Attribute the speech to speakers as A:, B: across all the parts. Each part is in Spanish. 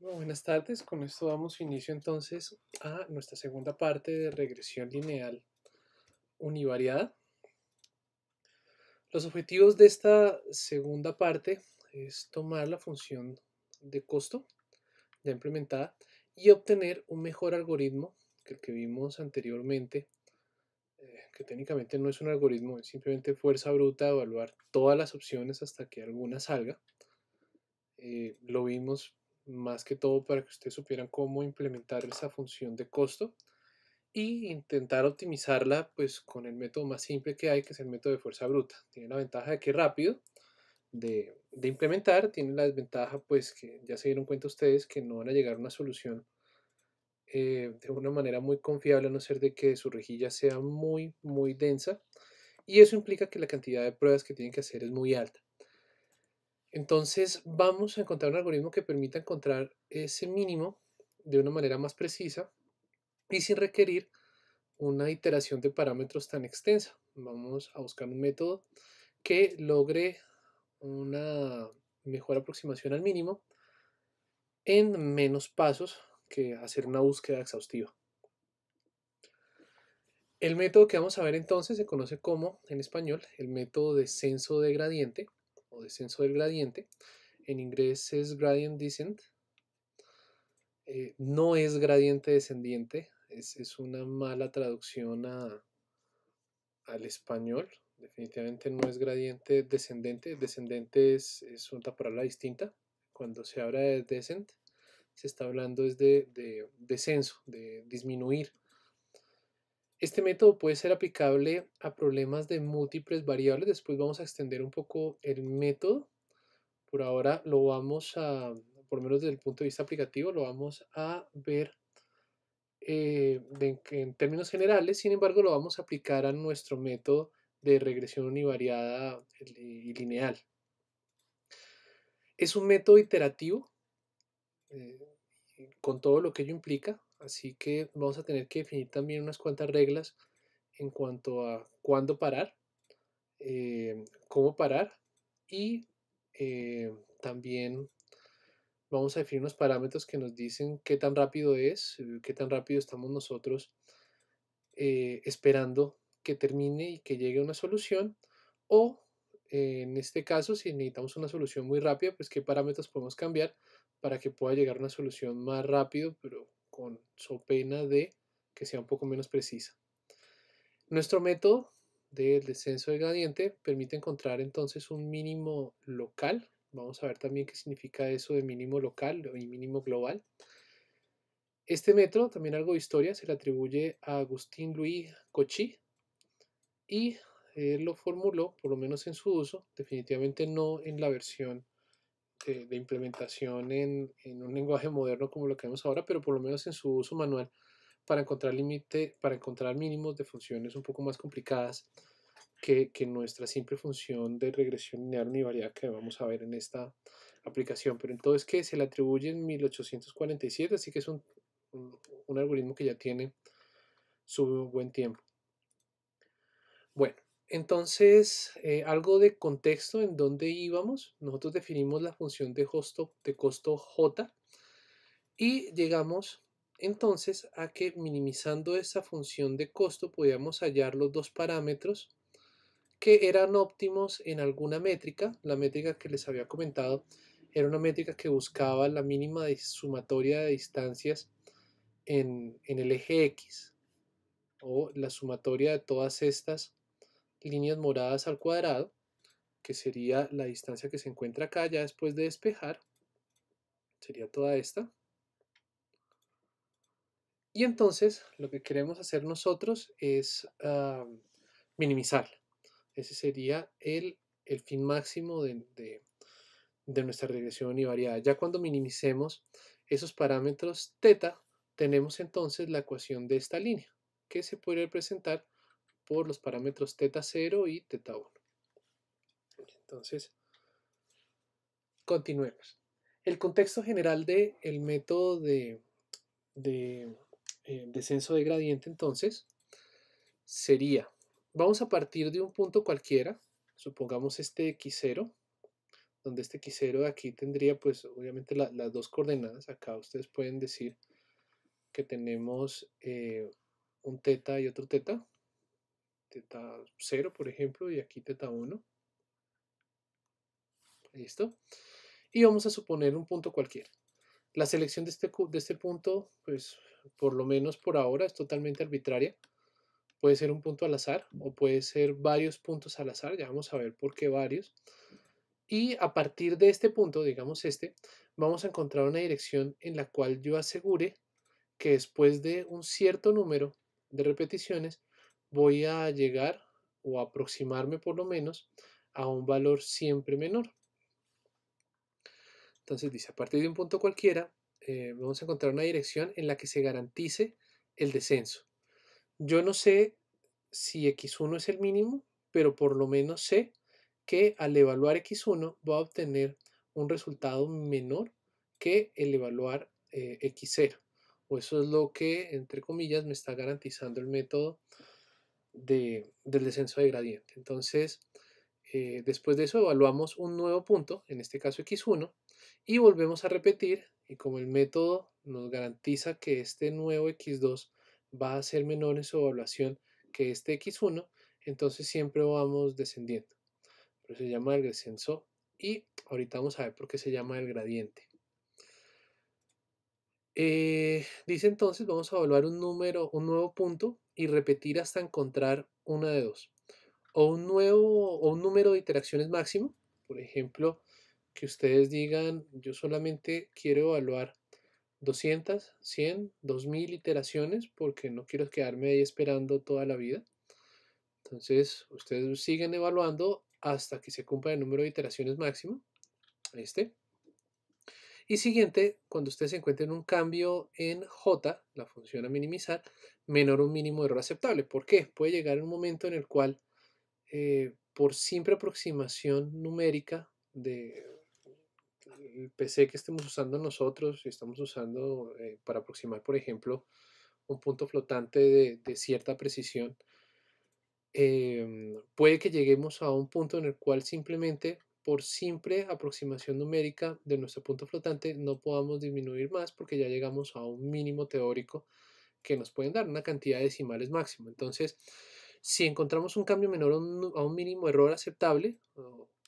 A: buenas tardes, con esto damos inicio entonces a nuestra segunda parte de regresión lineal univariada. Los objetivos de esta segunda parte es tomar la función de costo ya implementada y obtener un mejor algoritmo que el que vimos anteriormente, eh, que técnicamente no es un algoritmo, es simplemente fuerza bruta, evaluar todas las opciones hasta que alguna salga. Eh, lo vimos más que todo para que ustedes supieran cómo implementar esa función de costo e intentar optimizarla pues con el método más simple que hay que es el método de fuerza bruta tiene la ventaja de que es rápido de, implementar tiene la desventaja pues que ya se dieron cuenta ustedes que no van a llegar a una solución eh, de una manera muy confiable a no ser de que su rejilla sea muy muy densa y eso implica que la cantidad de pruebas que tienen que hacer es muy alta entonces vamos a encontrar un algoritmo que permita encontrar ese mínimo de una manera más precisa y sin requerir una iteración de parámetros tan extensa. Vamos a buscar un método que logre una mejor aproximación al mínimo en menos pasos que hacer una búsqueda exhaustiva. El método que vamos a ver entonces se conoce como, en español, el método de censo de gradiente descenso del gradiente, en inglés es gradient descent, eh, no es gradiente descendiente, es, una mala traducción al español, definitivamente no es gradiente descendente, descendente es, otra una palabra distinta, cuando se habla de descent se está hablando de descenso, de disminuir, este método puede ser aplicable a problemas de múltiples variables. Después vamos a extender un poco el método. Por ahora lo vamos a, por lo menos desde el punto de vista aplicativo, lo vamos a ver eh, en términos generales. Sin embargo, lo vamos a aplicar a nuestro método de regresión univariada y lineal. Es un método iterativo eh, con todo lo que ello implica. Así que vamos a tener que definir también unas cuantas reglas en cuanto a cuándo parar, eh, cómo parar y eh, también vamos a definir unos parámetros que nos dicen qué tan rápido es, eh, qué tan rápido estamos nosotros esperando que termine y que llegue una solución o en este caso si necesitamos una solución muy rápida pues qué parámetros podemos cambiar para que pueda llegar una solución más rápido pero con su pena de que sea un poco menos precisa. Nuestro método del descenso de gradiente permite encontrar entonces un mínimo local. Vamos a ver también qué significa eso de mínimo local y mínimo global. Este método, también algo de historia, se le atribuye a Agustín Louis Cochí y él eh, lo formuló, por lo menos en su uso, definitivamente no en la versión de, implementación en, un lenguaje moderno como lo que vemos ahora, pero por lo menos en su uso manual, para encontrar límite, para encontrar mínimos de funciones un poco más complicadas que, nuestra simple función de regresión lineal univariada que vamos a ver en esta aplicación. Pero entonces que se le atribuye en 1847, así que es un algoritmo que ya tiene su buen tiempo. Bueno, entonces, eh, algo de contexto en donde íbamos. Nosotros definimos la función de, costo, J y llegamos entonces a que minimizando esa función de costo podíamos hallar los dos parámetros que eran óptimos en alguna métrica. La métrica que les había comentado era una métrica que buscaba la mínima sumatoria de distancias en, en el eje X o la sumatoria de todas estas líneas moradas al cuadrado, que sería la distancia que se encuentra acá ya después de despejar, sería toda esta. Y entonces lo que queremos hacer nosotros es uh, minimizarla. Ese sería el, fin máximo de, nuestra regresión univariada, Ya cuando minimicemos esos parámetros θ, tenemos entonces la ecuación de esta línea, que se puede representar por los parámetros teta 0 y teta 1. Entonces, continuemos. El contexto general del el método de, eh, descenso de gradiente, entonces, sería, vamos a partir de un punto cualquiera, supongamos este x0, donde este x0 de aquí tendría, pues, obviamente las dos coordenadas. Acá ustedes pueden decir que tenemos eh, un teta y otro teta, teta 0, por ejemplo, y aquí teta 1. ¿Listo? Y vamos a suponer un punto cualquier La selección de este, de este punto, pues por lo menos por ahora, es totalmente arbitraria. Puede ser un punto al azar o puede ser varios puntos al azar. Ya vamos a ver por qué varios. Y a partir de este punto, digamos este, vamos a encontrar una dirección en la cual yo asegure que después de un cierto número de repeticiones, voy a llegar o aproximarme por lo menos a un valor siempre menor. Entonces dice, a partir de un punto cualquiera, eh, vamos a encontrar una dirección en la que se garantice el descenso. Yo no sé si x1 es el mínimo, pero por lo menos sé que al evaluar x1 va a obtener un resultado menor que el evaluar x0. Eh, o eso es lo que, entre comillas, me está garantizando el método del descenso de gradiente. Entonces, eh, después de eso evaluamos un nuevo punto, en este caso x1, y volvemos a repetir, y como el método nos garantiza que este nuevo x2 va a ser menor en su evaluación que este x1, entonces siempre vamos descendiendo. Pero se llama el descenso y ahorita vamos a ver por qué se llama el gradiente. Eh, dice entonces, vamos a evaluar un número, un nuevo punto y repetir hasta encontrar una de dos. O un nuevo, un número de iteraciones máximo, por ejemplo, que ustedes digan, yo solamente quiero evaluar 200, 100, 2000 iteraciones porque no quiero quedarme ahí esperando toda la vida. Entonces, ustedes siguen evaluando hasta que se cumpla el número de iteraciones máximo. Este. Y siguiente, cuando usted se ustedes en un cambio en J, la función a minimizar, menor un mínimo error aceptable. ¿Por qué? Puede llegar un momento en el cual, eh, por simple aproximación numérica de PC que estemos usando nosotros, si estamos usando eh, para aproximar, por ejemplo, un punto flotante de, cierta precisión, em, puede que lleguemos a un punto en el cual simplemente por simple aproximación numérica de nuestro punto flotante no podamos disminuir más porque ya llegamos a un mínimo teórico que nos pueden dar una cantidad de decimales máximo. Entonces, si encontramos un cambio menor a un, mínimo error aceptable,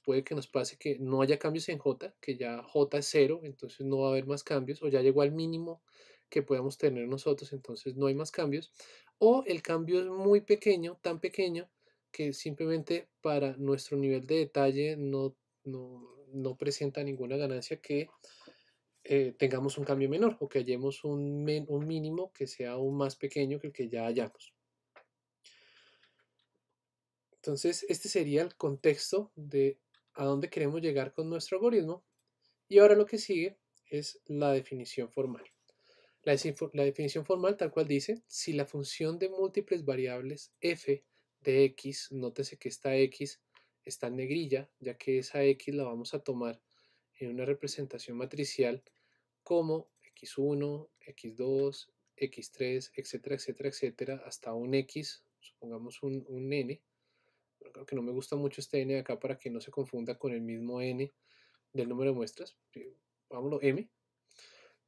A: puede que nos pase que no haya cambios en J, que ya J es cero, entonces no va a haber más cambios, o ya llegó al mínimo que podemos tener nosotros, entonces no hay más cambios, o el cambio es muy pequeño, tan pequeño, que simplemente para nuestro nivel de detalle no no, presenta ninguna ganancia que eh, tengamos un cambio menor o que hallemos un, un mínimo que sea aún más pequeño que el que ya hallamos. Entonces, este sería el contexto de a dónde queremos llegar con nuestro algoritmo. Y ahora lo que sigue es la definición formal. La, la, definición formal tal cual dice, si la función de múltiples variables f de x, nótese que esta x está en negrilla, ya que esa x la vamos a tomar en una representación matricial como x1, x2, x3, etcétera, etcétera, etcétera, hasta un x, supongamos un, n. creo que no me gusta mucho este n de acá para que no se confunda con el mismo n del número de muestras. Vámonos, eh, m.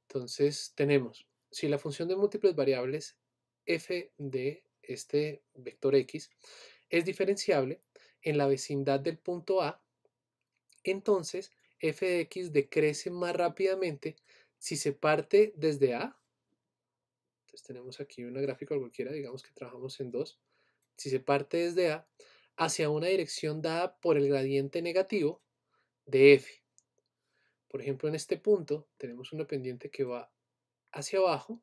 A: Entonces tenemos, si la función de múltiples variables f de este vector x es diferenciable, en la vecindad del punto A, entonces f de x decrece más rápidamente si se parte desde A. Entonces tenemos aquí una gráfica cualquiera, digamos que trabajamos en dos. Si se parte desde A hacia una dirección dada por el gradiente negativo de f. Por ejemplo, en este punto tenemos una pendiente que va hacia abajo.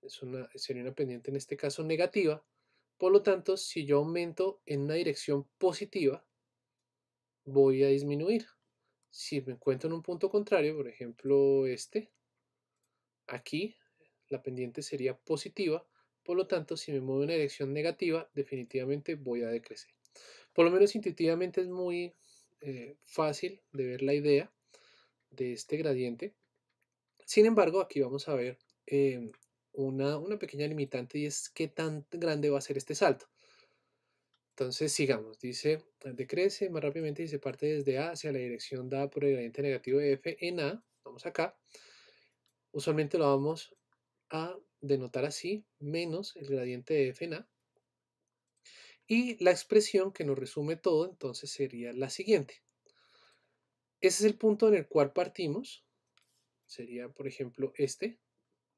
A: Es sería una pendiente en este caso negativa por lo tanto, si yo aumento en una dirección positiva, voy a disminuir. Si me encuentro en un punto contrario, por ejemplo este, aquí la pendiente sería positiva, por lo tanto, si me muevo en una dirección negativa, definitivamente voy a decrecer. Por lo menos intuitivamente es muy eh, fácil de ver la idea de este gradiente. Sin embargo, aquí vamos a ver em, una, pequeña limitante y es qué tan grande va a ser este salto. Entonces sigamos, dice, decrece más rápidamente y se parte desde A hacia la dirección dada por el gradiente negativo de F en A, vamos acá, usualmente lo vamos a denotar así, menos el gradiente de F en A, y la expresión que nos resume todo entonces sería la siguiente. Ese es el punto en el cual partimos, sería por ejemplo este,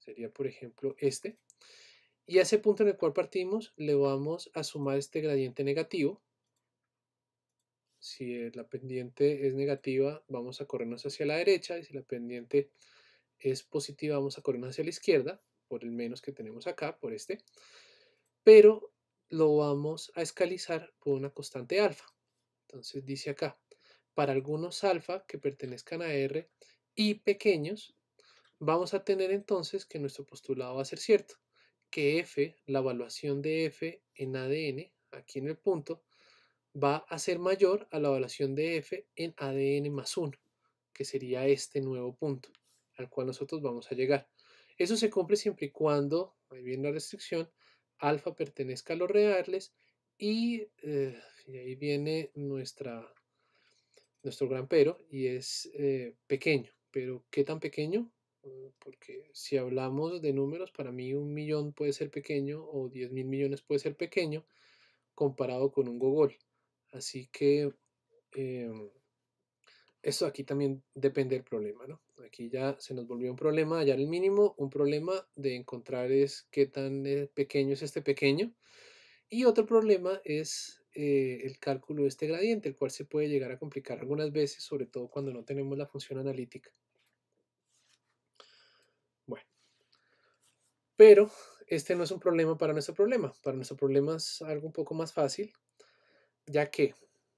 A: sería por ejemplo este. Y a ese punto en el cual partimos le vamos a sumar este gradiente negativo. Si la pendiente es negativa vamos a corrernos hacia la derecha y si la pendiente es positiva vamos a corrernos hacia la izquierda por el menos que tenemos acá, por este. Pero lo vamos a escalizar por una constante alfa. Entonces dice acá, para algunos alfa que pertenezcan a R y pequeños, vamos a tener entonces que nuestro postulado va a ser cierto, que F, la evaluación de F en ADN, aquí en el punto, va a ser mayor a la evaluación de F en ADN más 1, que sería este nuevo punto al cual nosotros vamos a llegar. Eso se cumple siempre y cuando, ahí viene la restricción, alfa pertenezca a los reales y, eh, ahí viene nuestro gran pero y es eh, pequeño. ¿Pero qué tan pequeño? Mm, porque si hablamos de números, para mí un millón puede ser pequeño o 10 mil millones puede ser pequeño comparado con un gogol. Así que em, eso aquí también depende del problema, ¿no? Aquí ya se nos volvió un problema hallar el mínimo, un problema de encontrar es qué tan eh, pequeño es este pequeño y otro problema es eh, el cálculo de este gradiente, el cual se puede llegar a complicar algunas veces, sobre todo cuando no tenemos la función analítica. Pero este no es un problema para nuestro problema. Para nuestro problema es algo un poco más fácil, ya que,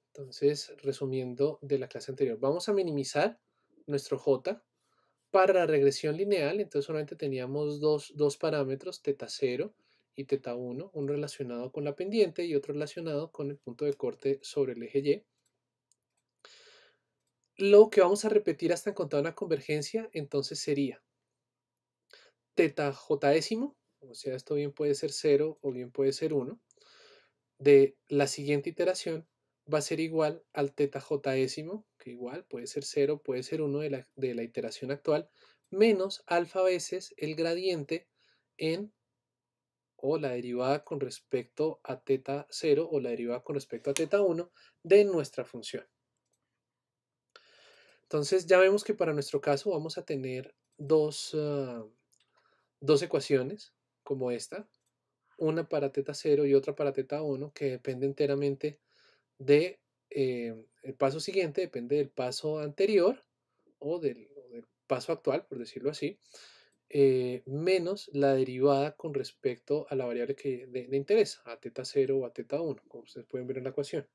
A: entonces, resumiendo de la clase anterior, vamos a minimizar nuestro j para regresión lineal. Entonces solamente teníamos dos, dos parámetros, teta 0 y teta 1, uno relacionado con la pendiente y otro relacionado con el punto de corte sobre el eje y. Lo que vamos a repetir hasta encontrar una convergencia, entonces sería teta j décimo, o sea, esto bien puede ser 0 o bien puede ser 1, de la siguiente iteración va a ser igual al teta j décimo, que igual puede ser 0, puede ser 1 de la, de la iteración actual, menos alfa veces el gradiente en o la derivada con respecto a teta 0 o la derivada con respecto a teta 1 de nuestra función. Entonces ya vemos que para nuestro caso vamos a tener dos, ah, dos ecuaciones como esta, una para teta 0 y otra para teta 1, que depende enteramente de eh, el paso siguiente, depende del paso anterior o del, paso actual, por decirlo así, eh, menos la derivada con respecto a la variable que le, interesa, a teta 0 o a teta 1, como ustedes pueden ver en la ecuación.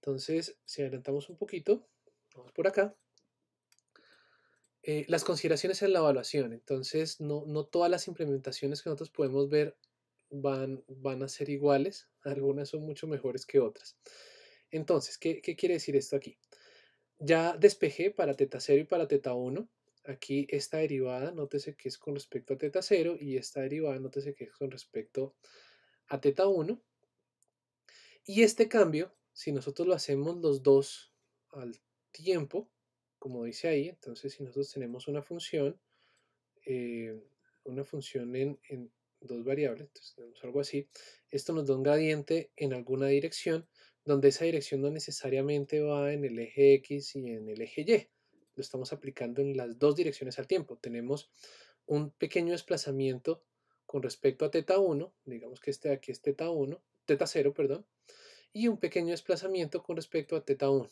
A: Entonces, si adelantamos un poquito, vamos por acá. Eh, las consideraciones en la evaluación. Entonces, no, todas las implementaciones que nosotros podemos ver van, a ser iguales. Algunas son mucho mejores que otras. Entonces, ¿qué, qué quiere decir esto aquí? Ya despejé para teta 0 y para teta 1. Aquí esta derivada, nótese que es con respecto a teta 0 y esta derivada, nótese que es con respecto a teta 1. Y este cambio, si nosotros lo hacemos los dos al tiempo, como dice ahí, entonces si nosotros tenemos una función, eh, una función en, dos variables, entonces tenemos algo así, esto nos da un gradiente en alguna dirección, donde esa dirección no necesariamente va en el eje X y en el eje Y, lo estamos aplicando en las dos direcciones al tiempo, tenemos un pequeño desplazamiento con respecto a teta 1, digamos que este de aquí es teta 1, teta 0, perdón, y un pequeño desplazamiento con respecto a teta 1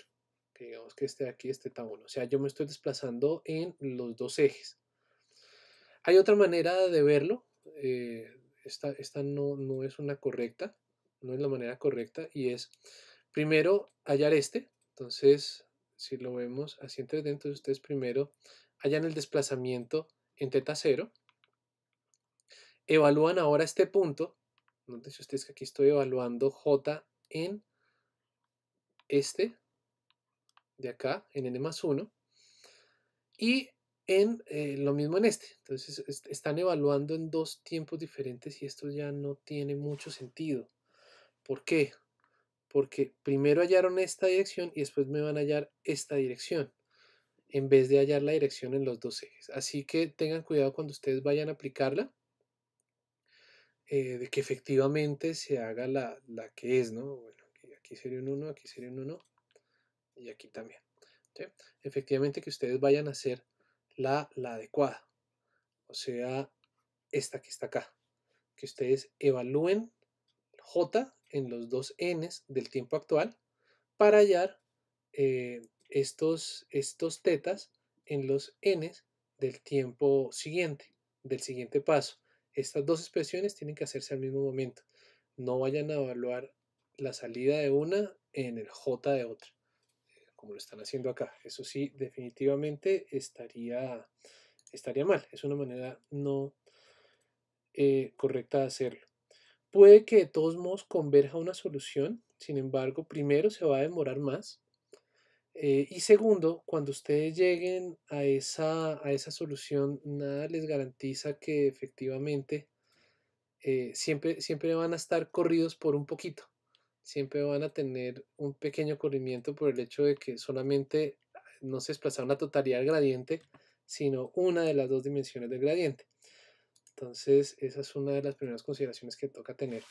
A: digamos que oh, esté aquí, este 1. O sea, yo me estoy desplazando en los dos ejes. Hay otra manera de verlo. Eh, esta, no, no es una correcta, no es la manera correcta, y es primero hallar este. Entonces, si lo vemos así entre dentro de ustedes primero hallan el desplazamiento en teta 0. Evalúan ahora este punto. Noten ustedes que aquí estoy evaluando J en este de acá, en n más 1, y en eh, lo mismo en este. Entonces están evaluando en dos tiempos diferentes y esto ya no tiene mucho sentido. ¿Por qué? Porque primero hallaron esta dirección y después me van a hallar esta dirección en vez de hallar la dirección en los dos ejes. Así que tengan cuidado cuando ustedes vayan a aplicarla, eh, de que efectivamente se haga la, la que es, ¿no? Bueno, aquí sería un 1, aquí sería un 1, y aquí también. Efectivamente que ustedes vayan a hacer la, la adecuada, o sea, esta que está acá. Que ustedes evalúen J en los dos N del tiempo actual para hallar eh, estos, estos tetas en los N del tiempo siguiente, del siguiente paso. Estas dos expresiones tienen que hacerse al mismo momento. No vayan a evaluar la salida de una en el J de otra como lo están haciendo acá. Eso sí, definitivamente estaría, estaría mal. Es una manera no eh, correcta de hacerlo. Puede que de todos modos converja una solución, sin embargo, primero se va a demorar más. Eh, y segundo, cuando ustedes lleguen a esa, a esa solución, nada les garantiza que efectivamente eh, siempre, siempre van a estar corridos por un poquito siempre van a tener un pequeño corrimiento por el hecho de que solamente no se desplaza una totalidad del gradiente, sino una de las dos dimensiones del gradiente. Entonces, esa es una de las primeras consideraciones que toca tener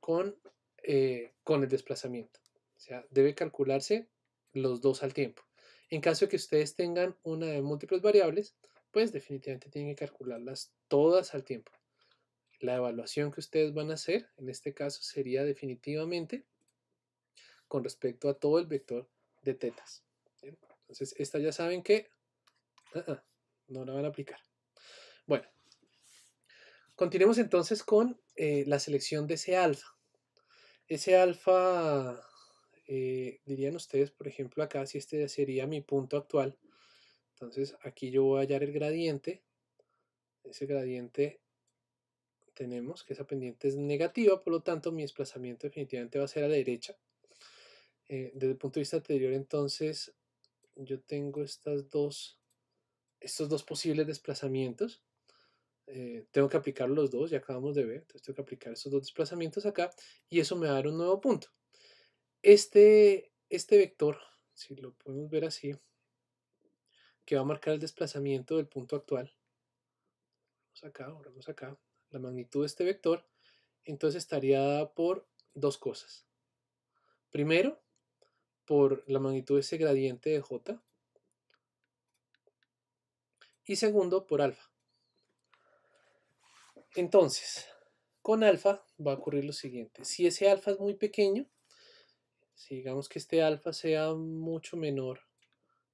A: con, eh, con el desplazamiento. O sea, debe calcularse los dos al tiempo. En caso de que ustedes tengan una de múltiples variables, pues definitivamente tienen que calcularlas todas al tiempo la evaluación que ustedes van a hacer, en este caso sería definitivamente con respecto a todo el vector de tetas. Entonces, esta ya saben que ah, no la van a aplicar. Bueno, continuemos entonces con eh, la selección de ese alfa. Ese alfa, eh, dirían ustedes, por ejemplo, acá, si este sería mi punto actual, entonces aquí yo voy a hallar el gradiente. Ese gradiente tenemos, que esa pendiente es negativa, por lo tanto mi desplazamiento definitivamente va a ser a la derecha. Eh, desde el punto de vista anterior, entonces, yo tengo estas dos, estos dos posibles desplazamientos. Eh, tengo que aplicar los dos, ya acabamos de ver, entonces tengo que aplicar estos dos desplazamientos acá y eso me va a dar un nuevo punto. Este, este vector, si lo podemos ver así, que va a marcar el desplazamiento del punto actual, vamos acá, vamos acá, la magnitud de este vector, entonces estaría dada por dos cosas. Primero, por la magnitud de ese gradiente de j. Y segundo, por alfa. Entonces, con alfa va a ocurrir lo siguiente. Si ese alfa es muy pequeño, si digamos que este alfa sea mucho menor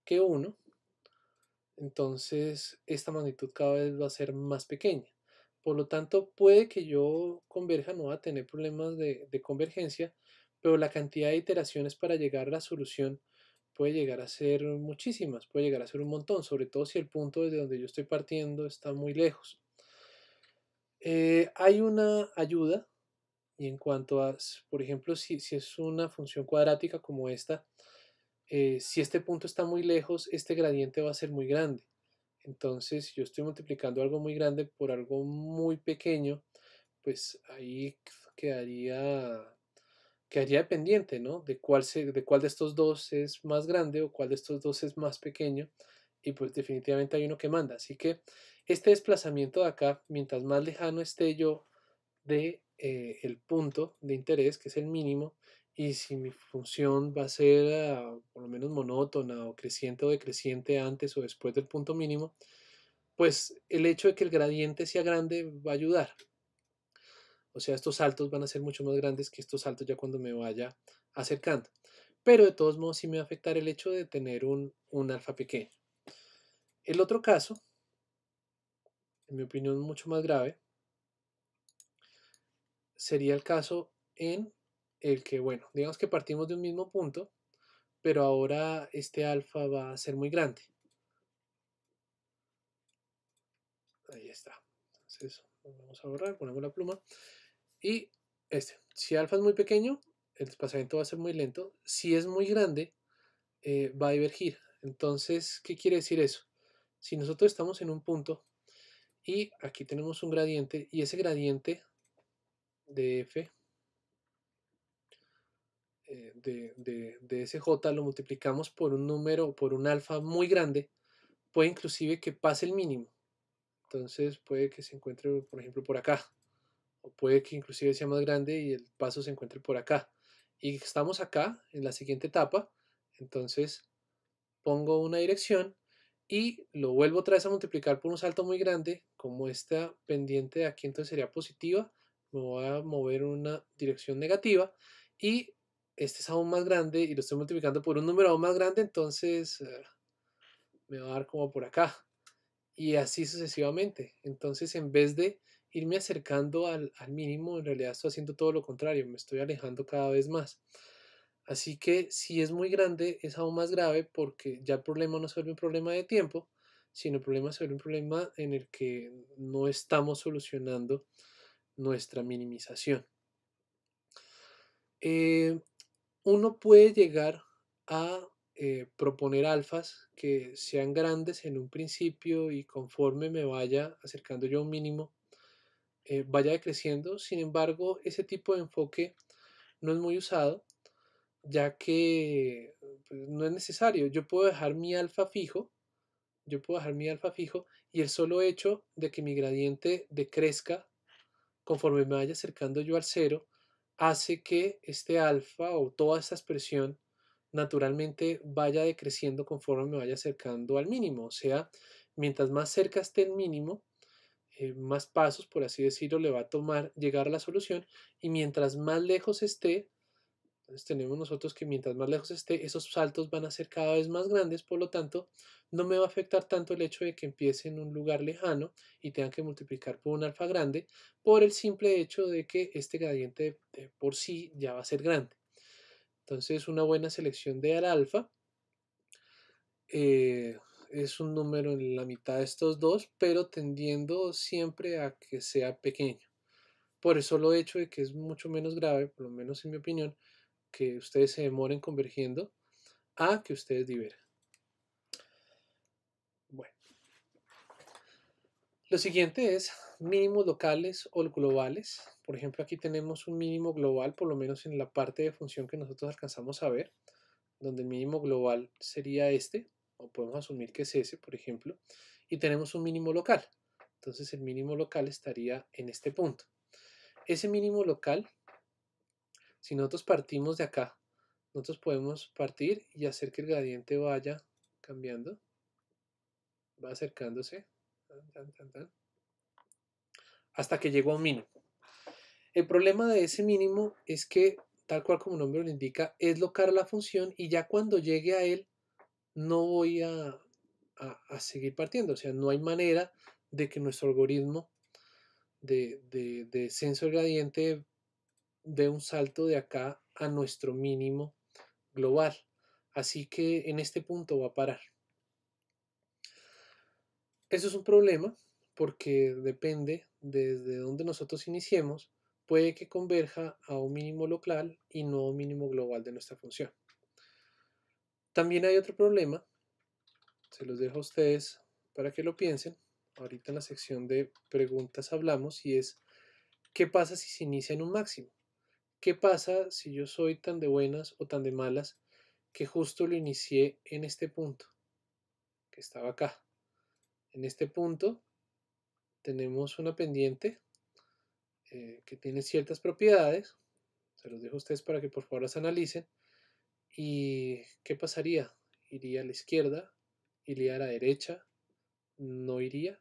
A: que 1, entonces esta magnitud cada vez va a ser más pequeña. Por lo tanto, puede que yo converja, no va a tener problemas de, convergencia, pero la cantidad de iteraciones para llegar a la solución puede llegar a ser muchísimas, puede llegar a ser un montón, sobre todo si el punto desde donde yo estoy partiendo está muy lejos. Eh, hay una ayuda y en cuanto a, por ejemplo, si, es una función cuadrática como esta, eh, si este punto está muy lejos, este gradiente va a ser muy grande. Entonces, si yo estoy multiplicando algo muy grande por algo muy pequeño, pues ahí quedaría quedaría dependiente, ¿no? De cuál, se, de cuál de estos dos es más grande o cuál de estos dos es más pequeño. Y pues definitivamente hay uno que manda. Así que este desplazamiento de acá, mientras más lejano esté yo de eh, el punto de interés, que es el mínimo, y si mi función va a ser ah, por lo menos monótona o creciente o decreciente antes o después del punto mínimo, pues el hecho de que el gradiente sea grande va a ayudar. O sea, estos saltos van a ser mucho más grandes que estos saltos ya cuando me vaya acercando. Pero de todos modos sí me va a afectar el hecho de tener un, un alfa pequeño. El otro caso, en mi opinión mucho más grave, sería el caso en el que, bueno, digamos que partimos de un mismo punto, pero ahora este alfa va a ser muy grande. Ahí está. Entonces, vamos a borrar, ponemos la pluma. Y este, si alfa es muy pequeño, el desplazamiento va a ser muy lento. Si es muy grande, eh, va a divergir. Entonces, ¿qué quiere decir eso? Si nosotros estamos en un punto y aquí tenemos un gradiente y ese gradiente de f eh, de, de, ese j lo multiplicamos por un número, por un alfa muy grande, puede inclusive que pase el mínimo. Entonces puede que se encuentre, por ejemplo, por acá. O puede que inclusive sea más grande y el paso se encuentre por acá. Y estamos acá, en la siguiente etapa. Entonces pongo una dirección y lo vuelvo otra vez a multiplicar por un salto muy grande, como esta pendiente de aquí entonces sería positiva, me voy a mover una dirección negativa y este es aún más grande y lo estoy multiplicando por un número aún más grande, entonces eh, me va a dar como por acá. Y así sucesivamente. Entonces, en vez de irme acercando al, mínimo, en realidad estoy haciendo todo lo contrario, me estoy alejando cada vez más. Así que si es muy grande, es aún más grave porque ya el problema no se vuelve un problema de tiempo, sino el problema se vuelve un problema en el que no estamos solucionando nuestra minimización. Eh, uno puede llegar a eh, proponer alfas que sean grandes en un principio y conforme me vaya acercando yo a un mínimo, eh, vaya decreciendo. Sin embargo, ese tipo de enfoque no es muy usado, ya que pues, no es necesario. Yo puedo dejar mi alfa fijo, yo puedo dejar mi alfa fijo y el solo hecho de que mi gradiente decrezca conforme me vaya acercando yo al cero, hace que este alfa o toda esta expresión naturalmente vaya decreciendo conforme me vaya acercando al mínimo. O sea, mientras más cerca esté el mínimo, eh, más pasos, por así decirlo, le va a tomar llegar a la solución y mientras más lejos esté, entonces tenemos nosotros que mientras más lejos esté, esos saltos van a ser cada vez más grandes, por lo tanto, no me va a afectar tanto el hecho de que empiece en un lugar lejano y tengan que multiplicar por un alfa grande, por el simple hecho de que este gradiente por sí ya va a ser grande. Entonces una buena selección de al alfa eh, es un número en la mitad de estos dos, pero tendiendo siempre a que sea pequeño. Por eso lo hecho de que es mucho menos grave, por lo menos en mi opinión, que ustedes se demoren convergiendo a que ustedes liberen. Bueno. Lo siguiente es mínimos locales o globales. Por ejemplo, aquí tenemos un mínimo global, por lo menos en la parte de función que nosotros alcanzamos a ver, donde el mínimo global sería este, o podemos asumir que es ese, por ejemplo, y tenemos un mínimo local. Entonces el mínimo local estaría en este punto. Ese mínimo local si nosotros partimos de acá, nosotros podemos partir y hacer que el gradiente vaya cambiando, va acercándose, hasta que llegó a un mínimo. El problema de ese mínimo es que, tal cual como el nombre lo indica, es locar la función y ya cuando llegue a él no voy a, seguir partiendo. O sea, no hay manera de que nuestro algoritmo de, de, de descenso gradiente de un salto de acá a nuestro mínimo global. Así que en este punto va a parar. Eso es un problema porque depende desde donde nosotros iniciemos, puede que converja a un mínimo local y no a un mínimo global de nuestra función. También hay otro problema, se los dejo a ustedes para que lo piensen, ahorita en la sección de preguntas hablamos, y es, ¿qué pasa si se inicia en un máximo? ¿Qué pasa si yo soy tan de buenas o tan de malas que justo lo inicié en este punto? Que estaba acá. En este punto tenemos una pendiente eh, que tiene ciertas propiedades. Se los dejo a ustedes para que por favor las analicen. ¿Y qué pasaría? ¿Iría a la izquierda? ¿Iría a la derecha? ¿No iría?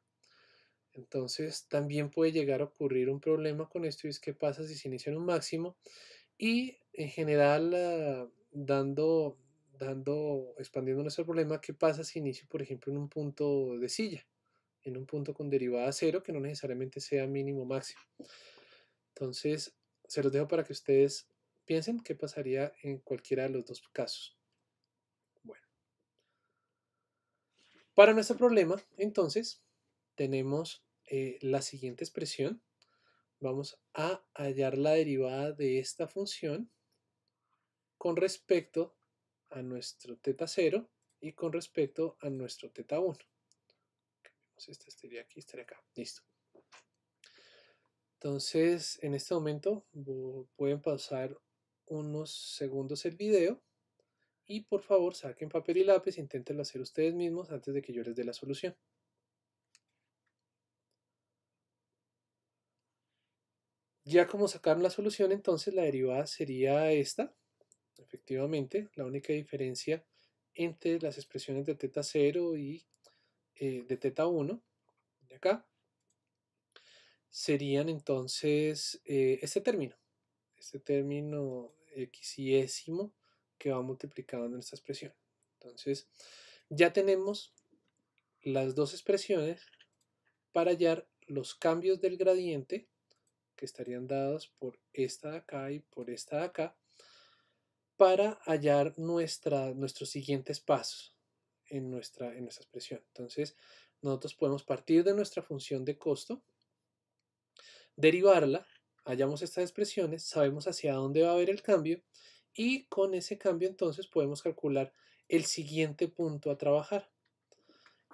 A: Entonces también puede llegar a ocurrir un problema con esto y es qué pasa si se inicia en un máximo y en general ah, dando, dando, expandiendo nuestro problema, qué pasa si inicio por ejemplo en un punto de silla, en un punto con derivada cero que no necesariamente sea mínimo máximo. Entonces se los dejo para que ustedes piensen qué pasaría en cualquiera de los dos casos. Bueno. Para nuestro problema, entonces, tenemos eh, la siguiente expresión. Vamos a hallar la derivada de esta función con respecto a nuestro teta 0 y con respecto a nuestro teta 1. Esta estaría aquí, acá. Listo. Entonces, en este momento pueden pausar unos segundos el video y por favor saquen papel y lápiz, inténtenlo hacer ustedes mismos antes de que yo les dé la solución. Ya como sacaron la solución, entonces la derivada sería esta. Efectivamente, la única diferencia entre las expresiones de teta 0 y eh, de teta 1, de acá, serían entonces eh, este término, este término xésimo que va multiplicando en esta expresión. Entonces, ya tenemos las dos expresiones para hallar los cambios del gradiente que estarían dados por esta de acá y por esta de acá, para hallar nuestra, nuestros siguientes pasos en nuestra, en nuestra expresión. Entonces, nosotros podemos partir de nuestra función de costo, derivarla, hallamos estas expresiones, sabemos hacia dónde va a haber el cambio y con ese cambio entonces podemos calcular el siguiente punto a trabajar.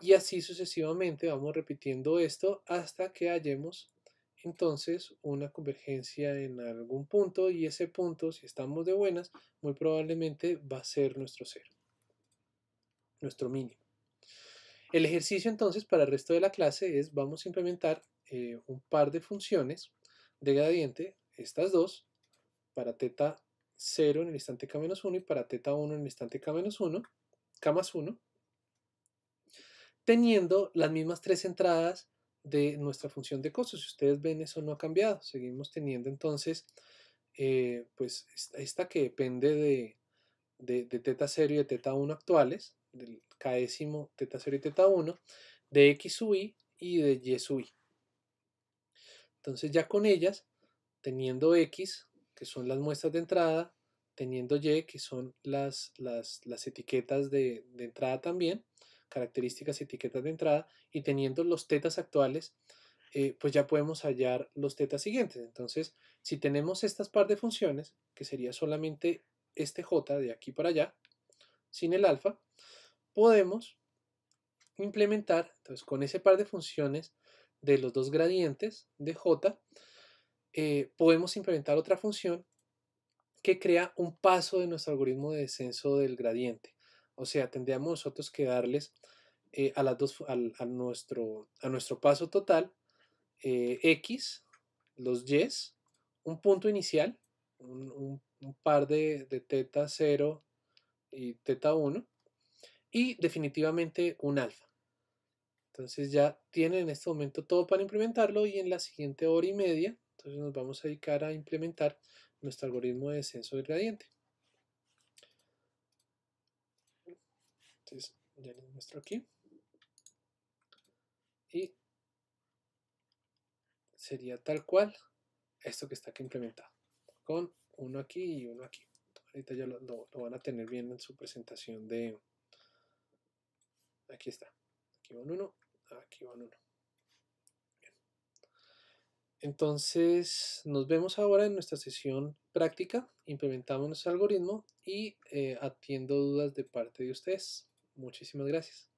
A: Y así sucesivamente vamos repitiendo esto hasta que hallemos entonces una convergencia en algún punto y ese punto, si estamos de buenas, muy probablemente va a ser nuestro cero, nuestro mínimo. El ejercicio entonces para el resto de la clase es vamos a implementar eh, un par de funciones de gradiente, estas dos, para teta 0 en el instante k-1 y para teta 1 en el instante k-1, k más 1, teniendo las mismas tres entradas de nuestra función de costo. Si ustedes ven, eso no ha cambiado. Seguimos teniendo entonces, eh, pues, esta que depende de, de, teta 0 y de teta 1 actuales, del késimo teta 0 y teta 1, de x sub y y de y sub i. Entonces ya con ellas, teniendo x, que son las muestras de entrada, teniendo y, que son las, las, las etiquetas de, de entrada también, características y etiquetas de entrada y teniendo los tetas actuales, eh, pues ya podemos hallar los tetas siguientes. Entonces, si tenemos estas par de funciones, que sería solamente este j de aquí para allá, sin el alfa, podemos implementar, entonces con ese par de funciones de los dos gradientes de j, eh, podemos implementar otra función que crea un paso de nuestro algoritmo de descenso del gradiente. O sea, tendríamos nosotros que darles eh, a, las dos, a, nuestro, a nuestro paso total eh, x, los Y, un punto inicial, un, par de, teta 0 y teta 1, y definitivamente un alfa. Entonces ya tienen en este momento todo para implementarlo y en la siguiente hora y media, entonces nos vamos a dedicar a implementar nuestro algoritmo de descenso del gradiente. Entonces ya les muestro aquí. Y sería tal cual esto que está aquí implementado. Con uno aquí y uno aquí. Ahorita ya lo, van a tener bien en su presentación de... Aquí está. Aquí van uno, aquí van uno. Entonces nos vemos ahora en nuestra sesión práctica. Implementamos nuestro algoritmo y eh, atiendo dudas de parte de ustedes. Muchísimas gracias.